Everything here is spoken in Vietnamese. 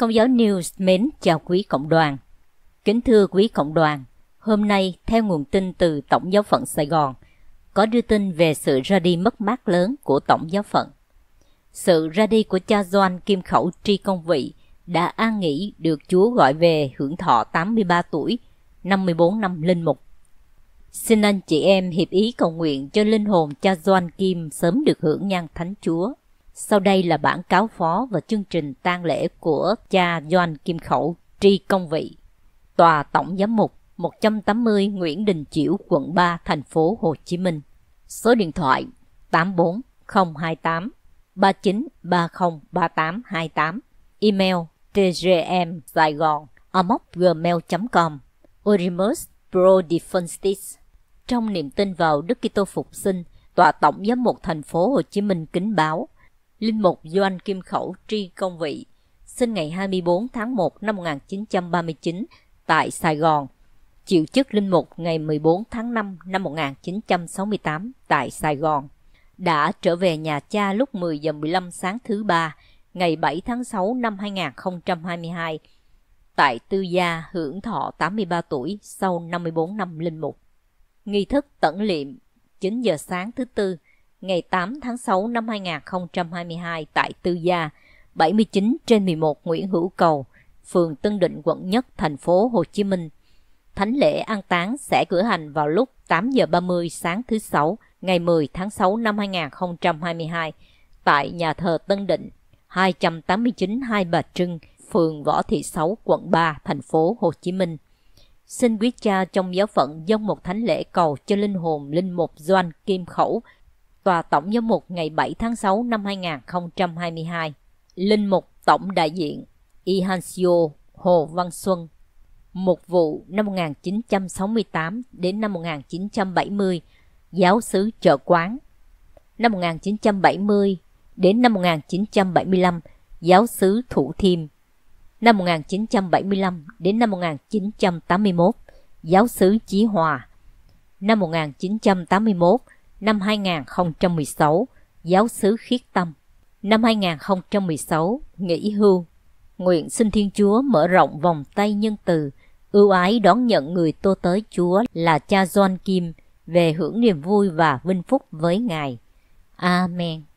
Công giáo News mến chào quý cộng đoàn. Kính thưa quý cộng đoàn, hôm nay theo nguồn tin từ Tổng giáo phận Sài Gòn, có đưa tin về sự ra đi mất mát lớn của Tổng giáo phận. Sự ra đi của cha Doan Kim Khẩu Tri Công Vị đã an nghỉ được Chúa gọi về hưởng thọ 83 tuổi, 54 năm linh mục. Xin anh chị em hiệp ý cầu nguyện cho linh hồn cha Doan Kim sớm được hưởng nhan thánh Chúa. Sau đây là bản cáo phó và chương trình tang lễ của cha Doan Kim Khẩu tri công vị. Tòa Tổng Giám mục 180 Nguyễn Đình Chiểu, quận 3, thành phố Hồ Chí Minh. Số điện thoại 84028 39303828. Email tgm sài gòn gmail.com Orimus Pro Defunstis Trong niềm tin vào Đức Kitô phục sinh, Tòa Tổng Giám mục thành phố Hồ Chí Minh kính báo – Linh mục Doanh Kim Khẩu tri công vị, sinh ngày 24 tháng 1 năm 1939 tại Sài Gòn, chịu chức linh mục ngày 14 tháng 5 năm 1968 tại Sài Gòn. Đã trở về nhà cha lúc 10 giờ 15 sáng thứ ba, ngày 7 tháng 6 năm 2022, tại Tư Gia hưởng thọ 83 tuổi sau 54 năm linh mục. Nghi thức tẩn liệm 9 giờ sáng thứ tư ngày 8 tháng 6 năm 2022 tại Tư Gia, 79 trên 11 Nguyễn Hữu Cầu, phường Tân Định, quận Nhất, thành phố Hồ Chí Minh. Thánh lễ an táng sẽ cử hành vào lúc 8 giờ 30 sáng thứ Sáu, ngày 10 tháng 6 năm 2022 tại nhà thờ Tân Định, 289 Hai Bà Trưng, phường Võ Thị Sáu, quận 3, thành phố Hồ Chí Minh. Xin quý cha trong giáo phận dâng một thánh lễ cầu cho linh hồn linh mục Doan Kim Khẩu, Tòa Tổng Giám mục ngày 7 tháng 6 năm 2022, Linh Mục Tổng Đại diện Ihancio Hồ Văn Xuân, một vụ năm 1968 đến năm 1970, giáo sứ chợ quán. Năm 1970 đến năm 1975, giáo sứ Thủ Thiêm. Năm 1975 đến năm 1981, giáo sứ Chí Hòa. Năm 1981, năm 2016, giáo xứ khiết tâm. Năm 2016, nghỉ hưu. Nguyện xin Thiên Chúa mở rộng vòng tay nhân từ, ưu ái đón nhận người tô tới Chúa là cha John Kim về hưởng niềm vui và vinh phúc với Ngài. Amen.